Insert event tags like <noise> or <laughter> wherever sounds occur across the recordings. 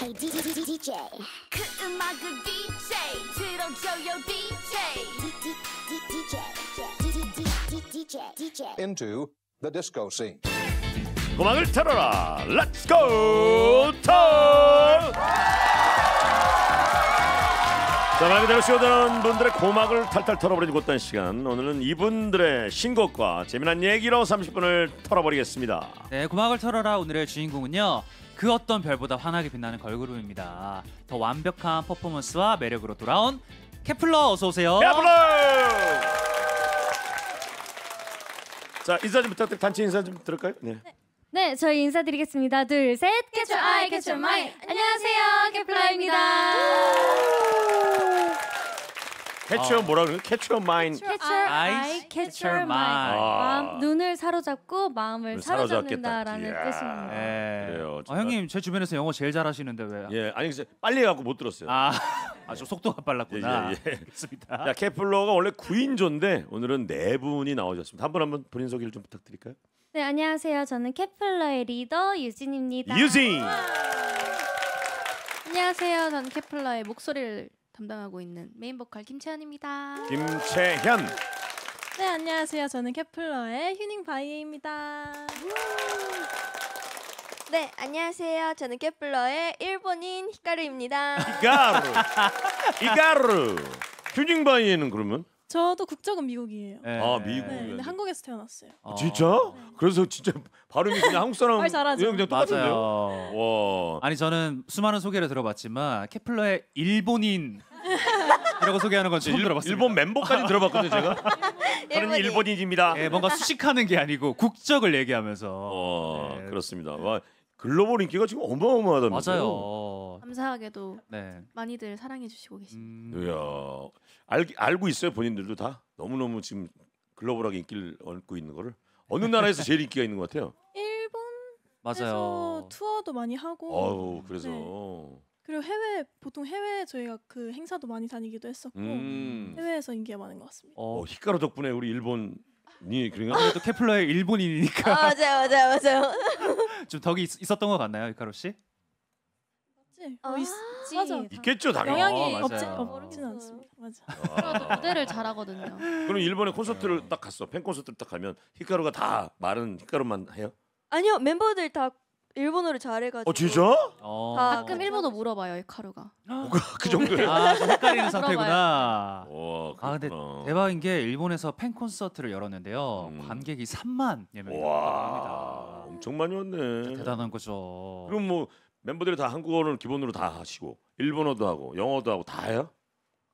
Hey DJ DJ DJ DJ Into the disco scene 고막을 털어라 Let's go 털 자, 말 그대로 쇼다운 분들의 고막을 탈탈 털어버리는 곳단 시간. 오늘은 이분들의 신곡과 재미난 얘기로 30분을 털어버리겠습니다. 네, 고막을 털어라 오늘의 주인공은요. 그 어떤 별보다 환하게 빛나는 걸그룹입니다. 더 완벽한 퍼포먼스와 매력으로 돌아온 케플러 어서 오세요. 케플러! 자, 인사 좀 부탁드립니다. 단체 인사 좀 들을까요? 네. 네, 네 저희 인사드리겠습니다. 둘, 셋. 캐쳐 아이, 캐쳐 마이. 안녕하세요. 케플러입니다. Catch your 아. 뭐라 그래? Catch your mind. Catch your eye, catch your mind. 아. 마음, 눈을 사로잡고 마음을 사로잡겠다. 사로잡는다라는 이야. 뜻입니다. 예. 그래요. 아, 형님 제 주변에서 영어 제일 잘하시는데 왜? 예, 아니 이제 빨리 해갖고 못 들었어요. 아, <laughs> 아, 좀 속도가 빨랐구나. 예, 예, 예. 알겠습니다. 자, 케플러가 원래 9인조인데 오늘은 네 분이 나오셨습니다. 한 분 한분 본인 소개를 좀 부탁드릴까요? 네, 안녕하세요. 저는 케플러의 리더 유진입니다. 유진. 안녕하세요. 저는 케플러의 목소리를 담당하고 있는 메인 보컬 김채연입니다. 김채현. 네 안녕하세요. 저는 케플러의 휴닝 바이에입니다. 네 안녕하세요. 저는 케플러의 일본인 히카루입니다. 히카루. 히카루. 휴닝 바이에는 그러면 저도 국적은 미국이에요. 네. 아 미국. 네, 한국에서 태어났어요. 아, 진짜? 네. 그래서 진짜 발음이 그냥 한국 사람 말 잘하죠. 그냥 똑같은데요. 와. 아니 저는 수많은 소개를 들어봤지만 케플러의 일본인이라고 <laughs> 소개하는 건 처음 일, 들어봤습니다. 일본 멤버까지 들어봤거든요 제가. <laughs> 저는 일본인입니다. 네, 뭔가 수식하는 게 아니고 국적을 얘기하면서. 와, 네. 그렇습니다. 와 글로벌 인기가 지금 어마어마하다면서요. 맞아요. 어. 감사하게도 네. 많이들 사랑해 주시고 계십니다. 음. 이야, 알, 알고 있어요 본인들도 다 너무 너무 지금 글로벌하게 인기를 얻고 있는 거를 어느 나라에서 제일 인기가 있는 것 같아요? 맞아요. 투어도 많이 하고 아우 음. 그래서 네. 그리고 해외 보통 해외 저희가 그 행사도 많이 다니기도 했었고 음. 해외에서 인기가 많은 것 같습니다. 어, 어 히카루 덕분에 우리 일본이 그런가? 또 아, 케플러의 일본인이니까 아, 맞아요, 맞아요, 맞아요. <laughs> 좀 덕이 있, 었던것 같나요, 이카로 씨? 있지. 어, 아, 있지. 맞아. 있겠죠 당연히. 영향이 어, 없지 맞아요. 않습니다. 맞아. 아. 무대를 잘하거든요. 그럼 일본에 콘서트를 딱 갔어. 팬 콘서트를 딱 가면 히카루가 다 말은 히카루만 해요? 아니요 멤버들 다 일본어를 잘해가지고. 어 진짜? 어. 다 가끔 일본어 물어봐요 히카루가. 어, 그, 그 정도예요? 아, 헷갈리는 상태구나. 와, 아, 근데 대박인 게 일본에서 팬 콘서트를 열었는데요. 음. 관객이 3만 명이 니다 엄청 많이 왔네. 대단한 거죠. 그럼 뭐 멤버들이 다 한국어를 기본으로 다 하시고 일본어도 하고 영어도 하고 다 해요?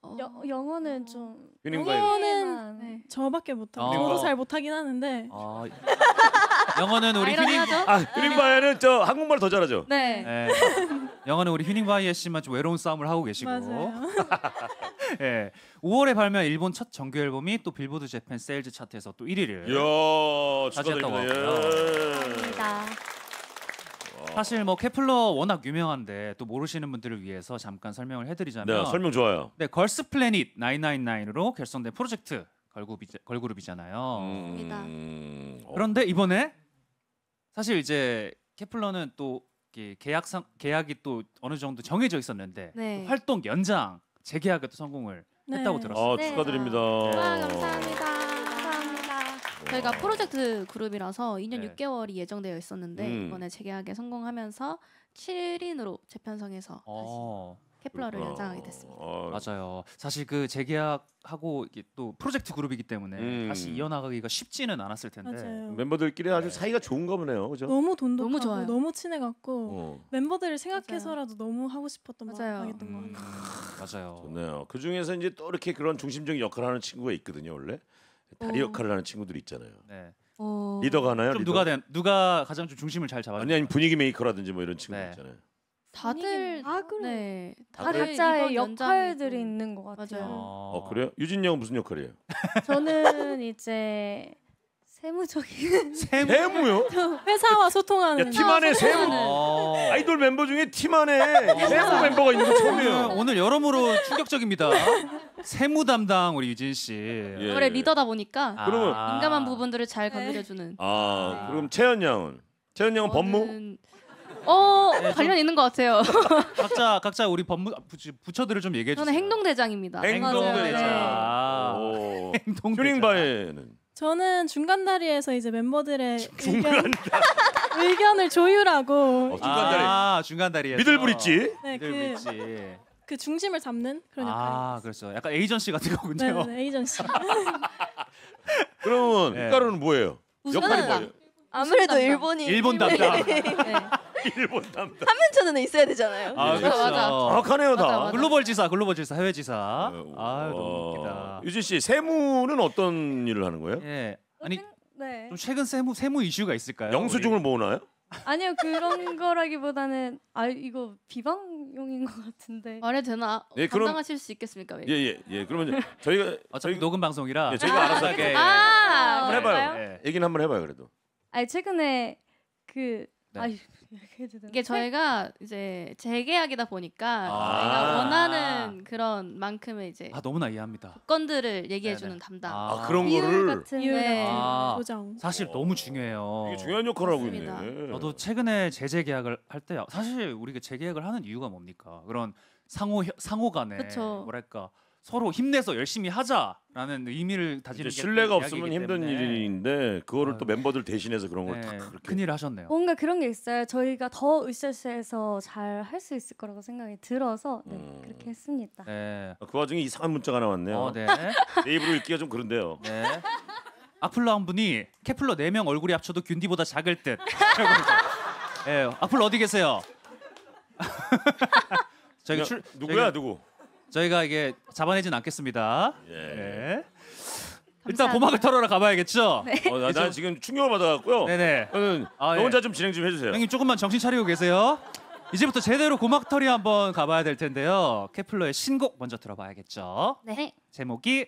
어. 여, 영어는 어. 좀 영어는 네. 저밖에 못하고 저도 아. 잘 못하긴 하는데 아, <laughs> 영어는 우리 휴닝 아 휴닝바이는 네. 저 한국말 더 잘하죠? 네. 예. 영어는 우리 휴닝바이에 씨만 좀 외로운 싸움을 하고 계시고 맞아요. <laughs> 예. 5월에 발매한 일본 첫 정규 앨범이 또 빌보드 재팬 세일즈 차트에서 또 1위를 이야 축하드립니다 예. 감사합니다. 사실 뭐 케플러 워낙 유명한데 또 모르시는 분들을 위해서 잠깐 설명을 해드리자면 네, 설명 좋아요. 네, 걸스 플래닛 999으로 결성된 프로젝트 걸그룹이, 걸그룹이잖아요. 음, 어. 그런데 이번에 사실 이제 케플러는 또 계약상 계약이 또 어느 정도 정해져 있었는데 네. 활동 연장 재계약에도 성공을 네. 했다고 들었어요. 아, 축하드립니다. 네. 와, 감사합니다. 저희가 프로젝트 그룹이라서 2년 네. 6개월이 예정되어 있었는데 음. 이번에 재계약에 성공하면서 7인으로 재편성해서 어. 다시 케플러를 그 연장하게 됐습니다. 어. 맞아요. 사실 그 재계약하고 이게 또 프로젝트 그룹이기 때문에 음. 다시 이어나가기가 쉽지는 않았을 텐데 맞아요. 멤버들끼리 아주 네. 사이가 좋은가 보네요. 그죠? 너무 돈독하고 너무 너무 친해갖고 어. 멤버들을 생각해서라도 너무 하고 싶었던 맞아요. 마음이었던 것 음. 같아요. 맞아요. 좋네요. 그 중에서 이제 또 이렇게 그런 중심적인 역할을 하는 친구가 있거든요, 원래. 다리 어. 역할을 하는 친구들 있잖아요. 네. 어... 리더가 하나요? 좀 리더? 누가 된- 누가 가장 좀 중심을 잘 잡아? 아니 아니 분위기 메이커라든지 뭐 이런 친구 네. 있잖아요. 다들 아, 그래. 네, 아, 다들 각자의 역할들이 있는 것 같아요. 맞아요. 아. 어, 그래요? 유진 형은 무슨 역할이에요? <laughs> 저는 이제 세무적인 세무. <laughs> 세무요? <laughs> 회사와 소통하는 야 팀안에 세무 어. 아이돌 멤버 중에 팀안에 세무 멤버가 있는 거 처음이에요. 오늘 여러모로 충격적입니다. 세무 담당 우리 유진 씨. 예. 원래 리더다 보니까 아. 그러면- 민감한 부분들을 잘 건드려주는. 아 네. 그럼 채연 양은 채연 양은 법무? 저는- 어 네, 관련 있는 것 같아요. 각자 각자 우리 법무 부처, 부처들을 좀 얘기해 주세요. 네. 아. 저는 행동 대장입니다. 행동 대장. 행동 휴닝 바에는 저는 중간 다리에서 이제 멤버들의 의견, 의견을 조율하고 어, 중간 다리. 아, 중간 다리에 미들브릿지. 네, 그 미들브릿지. 그 중심을 잡는 그런 역할. 아, 그렇죠. 약간 에이전시 같은 거군요. 네, 네 에이전시. <laughs> 그러면 네. 가루는 뭐예요? 역할이 뭐예요? 아무래도 담당. 일본이 일본 담당. 일본 담당. 한면천은 있어야 되잖아요. 아, 그렇죠. 그렇죠. 맞아. 정확하네요, 맞아, 맞아. 글로벌 지사, 글로벌 지사, 해외 지사. 네, 아, 너무 웃기다. 유진 씨, 세무는 어떤 일을 하는 거예요? 예. 아니, 네. 좀 최근 세무 세무 이슈가 있을까요? 영수증을 모으나요? 아니요 그런 거라기보다는 아 이거 비방용인 것 같은데 말해 되나? 예, 그럼- 감당하실 수 있겠습니까? 웨이 예예 예, 그러면 저희가 어차피 저희- 녹음 방송이라 예, 저희가 알아서 하게. 아, 예. 한번 해봐요. 예. 얘기는 한번 해봐요 그래도. 아 최근에 그 네. 아이 이게 저희가 이제 재계약이다 보니까 아~ 저희가 원하는 그런 만큼의 이제 아 너무나 이해합니다. 건들을 얘기해 주는 담당. 아, 아. 그런 거를 같은 비율 네. 같은 아. 조정. 사실 너무 중요해요. 이게 중요한 역할을 하고 있네. 저도 최근에 재재계약을 할때 사실 우리가 재계약을 하는 이유가 뭡니까? 그런 상호 상호 간에 뭐랄까 서로 힘내서 열심히 하자라는 의미를 다지는 신뢰가 없으면 힘든 일인데 그거를 또 아, 멤버들 대신해서 그런 걸다 네, 그렇게 큰일 하셨네요. 뭔가 그런 게 있어요. 저희가 더 으쌰으쌰해서 잘 할 수 있을 거라고 생각이 들어서 네, 음. 그렇게 했습니다. 네. 그 와중에 이상한 문자가 나왔네요. 어, 네. <laughs> 내 입으로 읽기가 좀 그런데요. 네. 아플러 한 분이 케플러 4명 얼굴이 합쳐도 균디보다 작을 듯. 예, 네, 아플러 어디 계세요? <laughs> 저기 출 누구야 저기, 누구? 저희가 이게 잡아내진 않겠습니다. 예. 네. 일단 고막을 털어라 가봐야겠죠. 네. 어, 나, 나 지금 충격을 받아갖고요. 네네. 저는 아, 예. 혼자 좀 진행 좀 해주세요. 형님 조금만 정신 차리고 계세요. 이제부터 제대로 고막털이 한번 가봐야 될 텐데요. 케플러의 신곡 먼저 들어봐야겠죠. 네. 제목이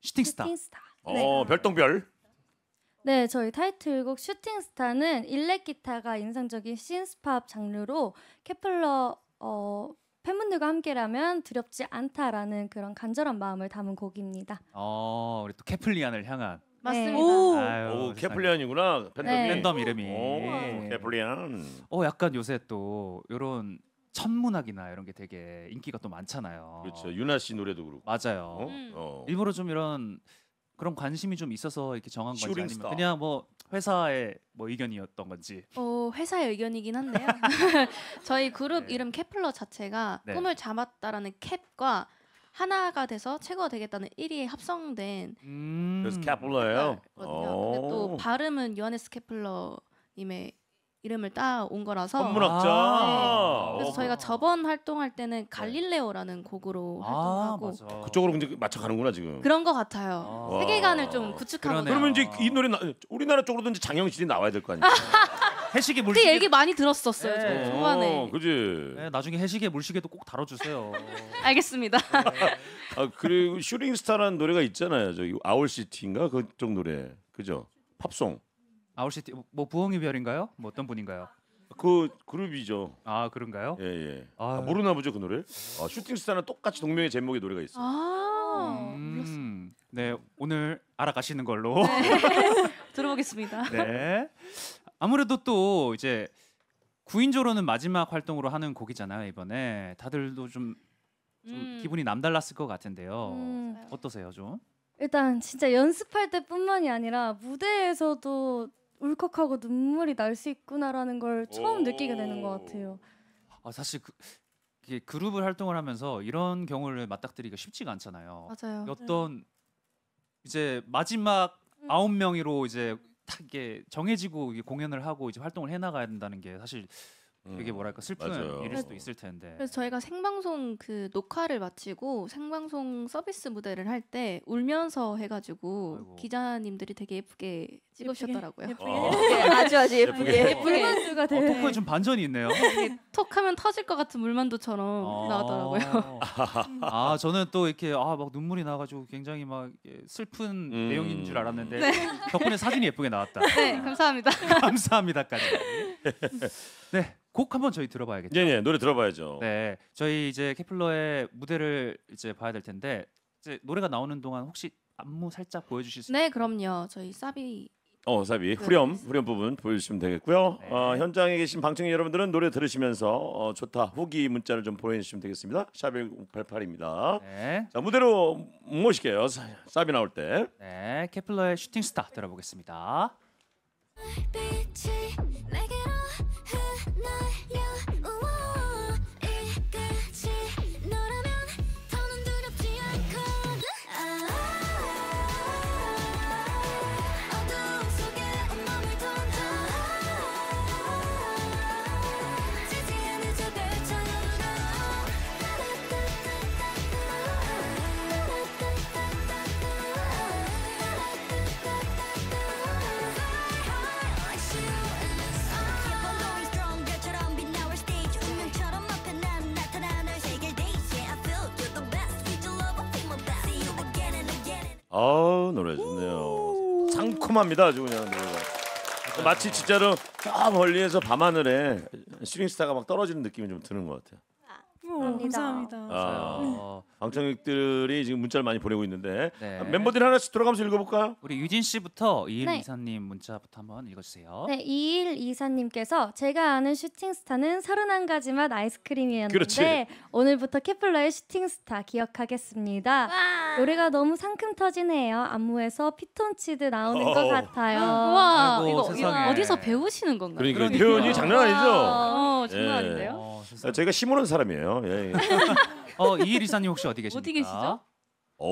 슈팅스타. 슈팅스타. 어, 네. 별똥별. 네, 저희 타이틀곡 슈팅스타는 일렉 기타가 인상적인 신스팝 장르로 케플러 어, 팬분들과 함께라면 두렵지 않다라는 그런 간절한 마음을 담은 곡입니다. 어, 우리 또 캐플리안을 향한. 맞습니다. 네. 오, 오 캐플리안이구나. 팬덤, 네. 팬덤 이름이. 오, 캐플리안. 어, 약간 요새 또 이런 천문학이나 이런 게 되게 인기가 또 많잖아요. 그렇죠. 유나 씨 노래도 그렇고. 맞아요. 어? 음. 어. 일부러 좀 이런 그런 관심이 좀 있어서 이렇게 정한 건지 아니면 스타 그냥 뭐 회사의 뭐 의견이었던 건지 어, 회사의 의견이긴 한데요. <laughs> 저희 그룹 네. 이름 케플러 자체가 네. 꿈을 잡았다라는 캡과 하나가 돼서 최고가 되겠다는 1위에 합성된 음. 그래서 캐플러예요. 거든또 네, 발음은 요하네스 케플러 님의 이름을 따 온 거라서 천문학자. 아, 그래서 어. 저희가 저번 활동할 때는 네. 갈릴레오라는 곡으로 아, 활동하고 맞아. 그쪽으로 이제 맞춰가는구나 지금. 그런 것 같아요. 아. 세계관을 좀 구축하고 그러면 이제 이 노래 나, 우리나라 쪽으로도 이제 장영실이 나와야 될 거 아니야. <laughs> 해시계 물시계. 그 얘기 많이 들었었어요. 예. 네. 저 어, 초반에. 어, 그지. 네, 나중에 해시계 물시계도 꼭 다뤄주세요. <laughs> 알겠습니다. 아 그리고 슈링스타라는 노래가 있잖아요. 저기 아울시티인가 그쪽 노래. 그죠? 팝송. 아웃시티 뭐, 뭐 부엉이 별인가요? 뭐 어떤 분인가요? 그 그룹이죠. 아 그런가요? 예 예. 아, 모르나 보죠 그 노래? 아, 슈팅스타는 똑같이 동명의 제목의 노래가 있어. 요 아, 음, 네 오늘 알아가시는 걸로. 네. <laughs> 들어보겠습니다. 네. 아무래도 또 이제 구인조로는 마지막 활동으로 하는 곡이잖아요 이번에 다들도 좀, 좀 음. 기분이 남달랐을 것 같은데요. 음. 어떠세요 좀? 일단 진짜 연습할 때뿐만이 아니라 무대에서도 울컥하고 눈물이 날 수 있구나라는 걸 처음 느끼게 되는 것 같아요. 아 사실 그, 이게 그룹을 활동을 하면서 이런 경우를 맞닥뜨리기가 쉽지가 않잖아요. 맞아요. 네. 어떤 네. 이제 마지막 음. 아홉 명이로 이제 딱게 정해지고 공연을 하고 이제 활동을 해나가야 된다는 게 사실 되게 음, 뭐랄까 슬픈 맞아요. 일일 수도 있을 텐데. 그래서 저희가 생방송 그 녹화를 마치고 생방송 서비스 무대를 할 때 울면서 해가지고 아이고. 기자님들이 되게 예쁘게 찍으셨더라고요. 예쁘게. 어. <laughs> 예, 예쁘게. 예쁘게. 물만두가 예. 되 어, 토크에 좀 반전이 있네요. 네, 톡하면 터질 것 같은 물만두처럼 아~ 나오더라고요. <laughs> 아 저는 또 이렇게 아 막 눈물이 나가지고 굉장히 막 슬픈 음. 내용인 줄 알았는데 네. 덕분에 사진이 예쁘게 나왔다. 네 감사합니다. <laughs> 감사합니다까지. 네. 곡 한번 저희 들어봐야겠죠. 네, 네, 노래 들어봐야죠. 네, 저희 이제 케플러의 무대를 이제 봐야 될 텐데 이제 노래가 나오는 동안 혹시 안무 살짝 보여주실 수? 네, 그럼요. 저희 사비 어 사비 네. 후렴 후렴 부분 보여주시면 되겠고요. 네. 어, 현장에 계신 방청객 여러분들은 노래 들으시면서 어, 좋다 후기 문자를 좀 보내주시면 되겠습니다. 샵1088입니다. 네. 자 무대로 모실게요. 사- 사비 나올 때. 네, 케플러의 슈팅스타 들어보겠습니다. 빛이 아우 노래 좋네요. 음. 상콤합니다 아주 그냥 네. 마치 진짜로 저 멀리에서 밤하늘에 슈링스타가 막 떨어지는 느낌이 좀 드는 것 같아요. 아. 어, 감사합니다. 감사합니다. 아, 네. 방청객들이 지금 문자를 많이 보내고 있는데 네. 아, 멤버들 하나씩 돌아가면서 읽어볼까요? 우리 유진 씨부터 이일 네. 이사님 문자부터 한번 읽어주세요. 네, 이일 이사님께서 제가 아는 슈팅스타는 31가지 맛 아이스크림이었는데 그렇지. 오늘부터 케플러의 슈팅스타 기억하겠습니다. 와. 노래가 너무 상큼 터지네요. 안무에서 피톤치드 나오는 어. 것 같아요. 와, 이거, 이거 어디서 배우시는 건가요? 그러니까 표현이 장난 아니죠? 어, 장난 아닌데요? 예. 어, 저가 어, 심오른 사람이에요. 예. 예, 어, 이일 이사님 혹시 어디 계십니까? 어디 계시죠? 어,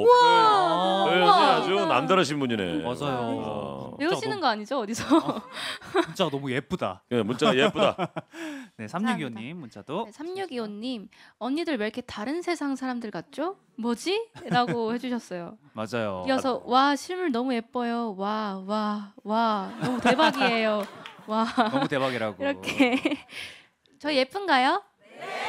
네. 네, 네, 아주 남다르신 분이네. 맞아요. 어. 네. 아. 우시는거 아니죠? 어디서? 어, 문자 너무 예쁘다. 예, 네, 문자 예쁘다. <laughs> 네, 3625님 문자도. 네, 3625님 언니들 왜 이렇게 다른 세상 사람들 같죠? 뭐지? 라고 <laughs> 해주셨어요. 맞아요. 이어서 아. 와 실물 너무 예뻐요. 와 와, 와. 너무 대박이에요. 와. <laughs> 너무 대박이라고. 이렇게 저 예쁜가요? 네.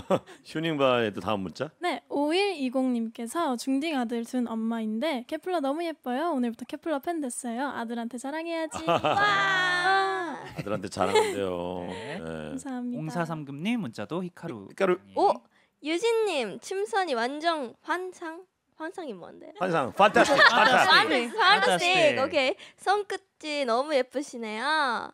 <laughs> 휴닝바의 다음 문자? 네, 5120님께서 중딩 아들 둔 엄마인데 케플러 너무 예뻐요. 오늘부터 케플러 팬 됐어요. 아들한테 자랑해야지. <laughs> 와! 아들한테 자랑한대요. 네. 네. 감사합니다. 공사삼금님 문자도 히카루. 히카루. 네. 오 유진님 춤선이 완전 환상. 환상이 뭔데? 환상, 판타스틱, <laughs> 판타스틱, 오케이. 손끝이 너무 예쁘시네요.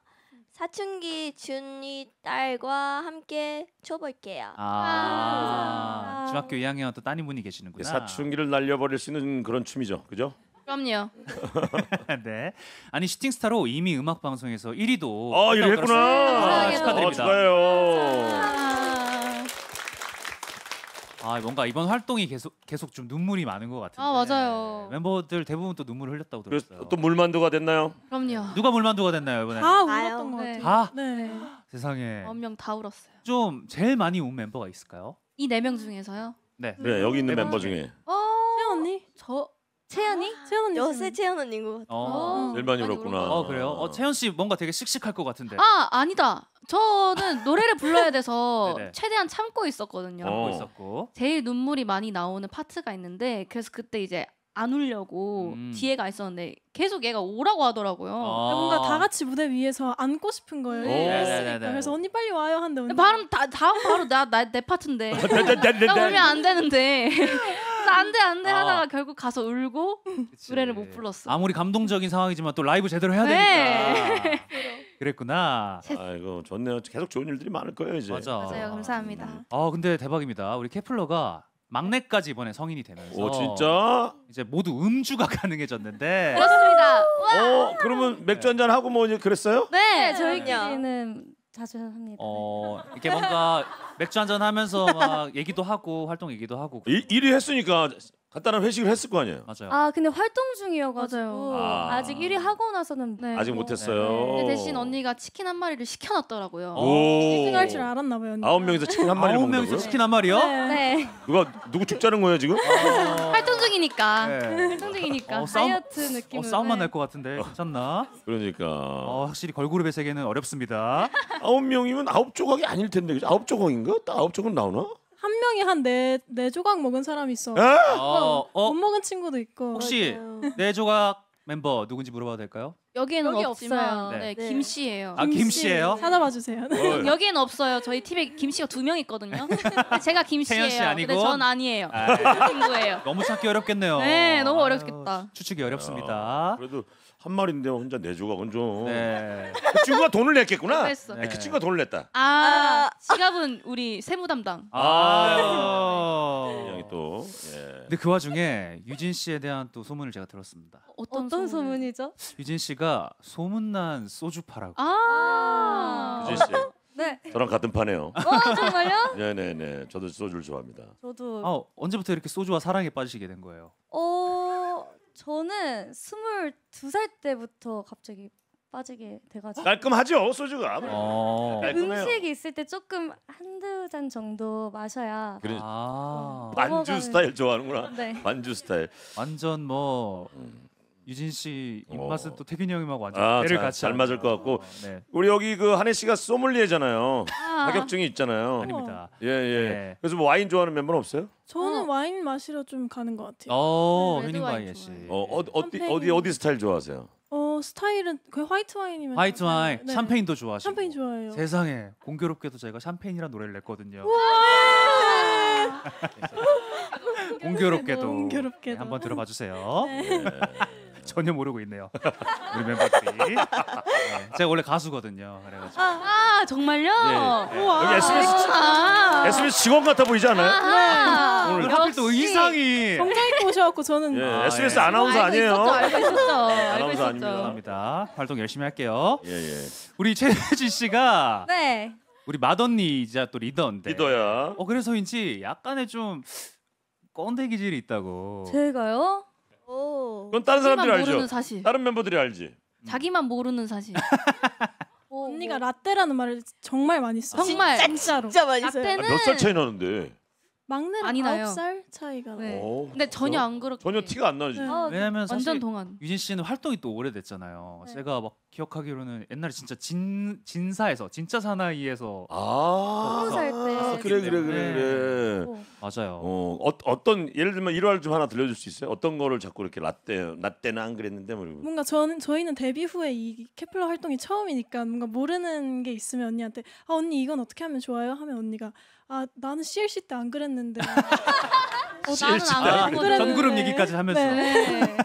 사춘기 준이 딸과 함께 쳐볼게요. 아, 아 중학교 2학년 또 따님분이 계시는구나. 네, 사춘기를 날려버릴 수 있는 그런 춤이죠, 그죠? 그럼요. <laughs> 네. 아니 슈팅스타로 이미 음악 방송에서 1위도 아, 1위 했구나. 아, 축하드립니다. 아, 축하해요. 아 뭔가 이번 활동이 계속 계속 좀 눈물이 많은 것 같은데. 아 맞아요. 멤버들 대부분 또 눈물을 흘렸다고 들었어요. 또 물만두가 됐나요? 그럼요. 누가 물만두가 됐나요 이번에? 다 울었던 것 네. 같아요. 다? 네. 세상에 엄명 다 울었어요. 좀 제일 많이 운 멤버가 있을까요? 이 네 명 중에서요. 네. 네 여기 있는 네. 멤버 중에 어, 세 언니? 저 채연이? 아, 채연 언니 요새 채연 언니인 것 같아. 어, 제일 어. 어. 많이 울었구나. 어 그래요? 어 채연 씨 뭔가 되게 씩씩할 것 같은데. 아 아니다. 저는 노래를 불러야 돼서 <laughs> 최대한 참고 있었거든요. 어. 고 있었고. 제일 눈물이 많이 나오는 파트가 있는데 그래서 그때 이제 안 울려고 음. 뒤에 가 있었는데 계속 얘가 오라고 하더라고요. 아. 그러니까 뭔가 다 같이 무대 위에서 안고 싶은 거예요. 네. 그래서 언니 빨리 와요 한데 언니. 다, 다음 바로 나 내 파트인데 <laughs> 네, 네, 나 울면 안 되는데 <laughs> 그래서 안돼 안돼 아. 하다가 결국 가서 울고 그치. 노래를 못 불렀어. 아무리 감동적인 상황이지만 또 라이브 제대로 해야 네. 되니까. <laughs> 그랬구나. 아이고 좋네요. 계속 좋은 일들이 많을 거예요 이제. 맞아. 맞아요. 감사합니다. 음. 아 근데 대박입니다. 우리 케플러가 막내까지 이번에 성인이 되면서 오 진짜 이제 모두 음주가 <laughs> 가능해졌는데. 그렇습니다. 어 그러면 맥주 한잔 하고 뭐 이제 그랬어요? 네, 네 저희끼리는 자주 합니다. 어 네. 이렇게 뭔가 맥주 한 잔 하면서 막 얘기도 하고 활동 얘기도 하고. 일, 1위 했으니까 간단한 회식을 했을 거 아니에요. 맞아요. 아 근데 활동 중이어가지고 아 아. 직 1위 하고 나서는 네. 아직 못했어요. 근데 네. 네, 대신 언니가 치킨 한 마리를 시켜놨더라고요. 오. 1할줄 알았나 봐요. 아홉 명이서 치킨 한 마리 아 먹는다고요? 치킨 한 마리요? 네. 네. 누가 누구 죽자는 거예요 지금? 아. 활동 중이니까. 네. 활동 중이니까 어, 싸움- 다이어트 느낌 어, 싸움만 날것 같은데 어. 괜찮나? 그러니까 어, 확실히 걸그룹의 세계는 어렵습니다. 아홉 명이면 아홉 조각이 아닐 텐데 그죠? 아홉 조각인가? 딱 아홉 조각 나오나? 한 명이 한네네 네 조각 먹은 사람이 있어. 어, 어, 어, 못 먹은 친구도 있고. 혹시 맞네 조각 멤버 누군지 물어봐도 될까요? 여기에는 여기 없지어요 네. 네. 네. 김 씨예요. 아, 김 씨예요? 찾아봐 주세요. 뭘. 네. <laughs> 여기에는 없어요. 저희 팀에 김 씨가 두 명 있거든요. <laughs> 제가 김 씨예요. 씨 아니고? 근데 네, 전 아니에요. 아, 예. <laughs> 친구예요. 너무 찾기 어렵겠네요. 네, 너무 어렵겠다. 추측이 어렵습니다. 그래도 한 마리인데 혼자 네 조각은 좀. 네. 그 친구가 돈을 냈겠구나. 그랬어. 아그 친구가 돈을 냈다. 아, 아, 지갑은 우리 세무 담당. 아. 또. 예. 근데 그 와중에 유진 씨에 대한 또 소문을 제가 들었습니다. 어떤, 어떤 소문이죠? 유진 씨가 씨가 소문난 소주파라고. 아. 유진 씨. <laughs> 네. 저랑 같은 파네요. 어 정말요? <laughs> 네네네. 저도 소주를 좋아합니다. 저도 아, 언제부터 이렇게 소주와 사랑에 빠지시게 된 거예요? 어 저는 22살 때부터 갑자기 빠지게 돼가지고 깔끔하죠 소주가. 네. 어. 음식이 있을 때 조금 한 두 잔 정도 마셔야 그래 아. 어, 만주 스타일 좋아하는구나. 네. 만주 스타일. 완전 뭐 음. 유진 씨 입맛은 어. 또 태균이 형이랑 완전 아, 배를 잘, 같이 잘 맞을 것 같고. 어, 네. 우리 여기 그 한혜 씨가 소믈리에잖아요. 자격증이 아. 있잖아요. 아닙니다. 예, 예. 네. 그래서 뭐 와인 좋아하는 멤버는 없어요? 저는 어. 와인 마시러 좀 가는 것 같아요. 어, 네, 휘닝 와인 씨. 어, 어 네. 어디 샴페 어디 어디 스타일 좋아하세요? 어 스타일은 그 화이트 와인이면 화이트 와인, 네. 샴페인도 좋아하시고. 샴페인 좋아해요. 세상에 공교롭게도 저희가 샴페인이라 노래를 냈거든요. <laughs> 공교롭게도, 공교롭게도. 네, 한번 들어봐 주세요. 네. 예. <laughs> 전혀 모르고 있네요. 우리 멤버들이. <laughs> 네, 제가 원래 가수거든요. 그래가지고. 아, 아 정말요? 예, 예. 우와. 여기 SBS 아 SBS 직원 같아 보이지 않아요? 아. 네. 아. 오늘 하필 또 의상이 정장 입고 오셔갖고 저는 예, SBS 예. 아나운서 알고 아니에요? 있었죠, 알고 있었죠. <laughs> 알 아나운서 있었죠. 아닙니다. 활동 열심히 할게요. 예, 예. 우리 최혜진 씨가 네. 우리 맏언니이자 또 리더인데. 리더야. 어 그래서인지 약간의 좀 건대 기질이 있다고. 제가요? 어. 그건 다른 사람들이 알죠. 사실. 다른 멤버들이 알지. 음. 자기만 모르는 사실. <laughs> 어, 언니가 뭐. 라떼라는 말을 정말 많이 써. 정말. 진짜로. 진짜 많이 써 라떼는 아, 몇살 차이 나는데 막내아많 9살 차이가 네. 오, 근데 전혀 안 그렇게 전혀 티가 안 나지. 네. 아, 왜냐면 사실 완전 동안. 유진 씨는 활동이 또 오래됐잖아요. 네. 제가 막 기억하기로는 옛날에 진짜 진 진사에서 진짜 사나이에서 아, 스무 살 때. 아, 그래 그래 그래 그래. 네. 어. 맞아요. 어, 어 어떤 예를 들면 일화를 좀 하나 들려줄 수 있어요? 어떤 거를 자꾸 이렇게 라떼 라떼는 안 그랬는데 뭐 뭔가 저는 저희는 데뷔 후에 이 케플러 활동이 처음이니까 뭔가 모르는 게 있으면 언니한테 아 언니 이건 어떻게 하면 좋아요? 하면 언니가 아 나는 CLC 때 안 그랬는데. <laughs> 어, CLC 나그랬 전그룹 얘기까지 하면서. 네.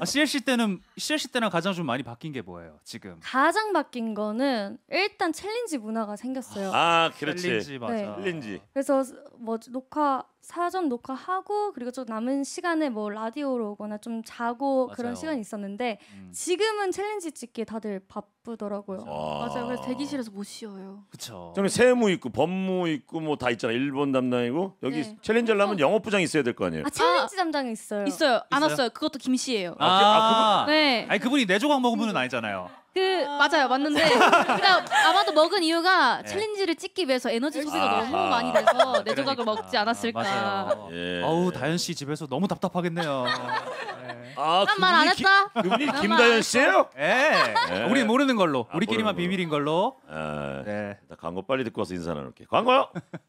아, CLC 때는 CLC 때랑 가장 좀 많이 바뀐 게 뭐예요? 지금 가장 바뀐 거는 일단 챌린지 문화가 생겼어요. 아 그렇지. 챌린지 맞아. 네. 챌린지. 그래서 뭐 녹화 사전 녹화하고 그리고 좀 남은 시간에 뭐 라디오로 오거나 좀 자고 맞아요. 그런 시간이 있었는데 음. 지금은 챌린지 찍기 다들 바쁘더라고요. 아. 맞아요. 그래서 아. 대기실에서 못 쉬어요. 그렇죠. 저는 세무 있고 법무 있고 뭐 다 있잖아. 일본 담당이고 여기 네. 챌린지 하려면 영업 부장 있어야 될 거 아니에요. 아 챌린지 담당 있어요. 있어요. 안 있어요? 왔어요. 그것도 김 씨예요. 아, 아, 아 그분? 네. 아니 그분이 내 조각 먹은 음. 분은 아니잖아요. 그 아... 맞아요 맞는데 <laughs> 그러니까 아마도 먹은 이유가 네. 챌린지를 찍기 위해서 에너지 네. 소비가 아, 너무 많이 돼서 내 그러니까. 조각을 그러니까. 먹지 않았을까. 아, 예. 예. 아우 다현 씨 집에서 너무 답답하겠네요. 네. 아말안 했다. 그분이 김다현 씨예요? 예. 네. 우리 모르는 걸로 아, 우리끼리만 모르는 비밀인 걸로. 예. 네. 네. 광고 빨리 듣고 와서 인사 나눌게. 광고요.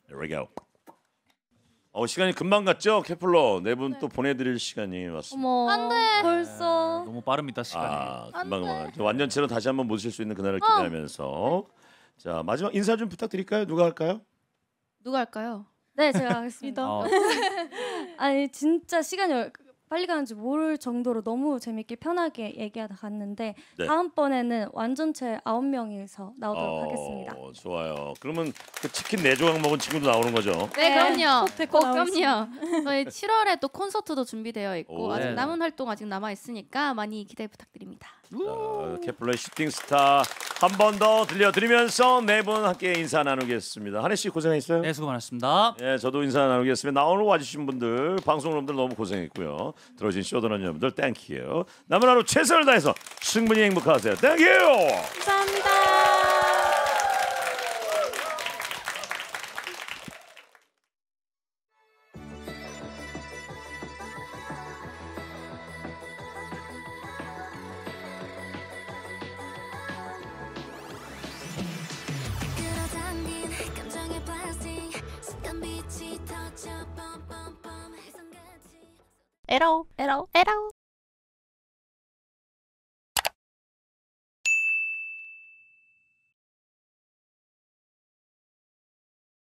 Here we go. 어 시간이 금방 갔죠? 케플러 네 분또 네. 보내드릴 시간이 왔습니다. 어머 안돼 벌써 아, 너무 빠릅니다 시간이. 아 금방 금방 완전체로 다시 한번 모실 수 있는 그날을 어. 기대하면서 자 마지막 인사 좀 부탁드릴까요? 누가 할까요? 누가 할까요? 네 제가 하겠습니다 <laughs> 어. 아니 진짜 시간이 빨리 가는지 모를 정도로 너무 재밌게 편하게 얘기하다 갔는데 네. 다음번에는 완전체 아홉 명이서 나오도록 어, 하겠습니다. 좋아요. 그러면 그 치킨 네 조각 먹은 친구도 나오는 거죠? 네, 네. 그럼요. 꼭 어, 어, 그럼요. <laughs> 저희 7월에 또 콘서트도 준비되어 있고 오, 아직 네. 남은 활동 아직 남아 있으니까 많이 기대 부탁드립니다. 케플러의 슈팅스타 한 번 더 들려드리면서 네 분 함께 인사 나누겠습니다. 한혜 씨 고생했어요. 네, 수고 많았습니다. 예, 저도 인사 나누겠습니다. 나 오늘 와주신 분들, 방송놈들 너무 고생했고요. 들어오신 쇼더런 여러분들 땡큐. 남은 하루 최선을 다해서 충분히 행복하세요. 땡큐. 감사합니다.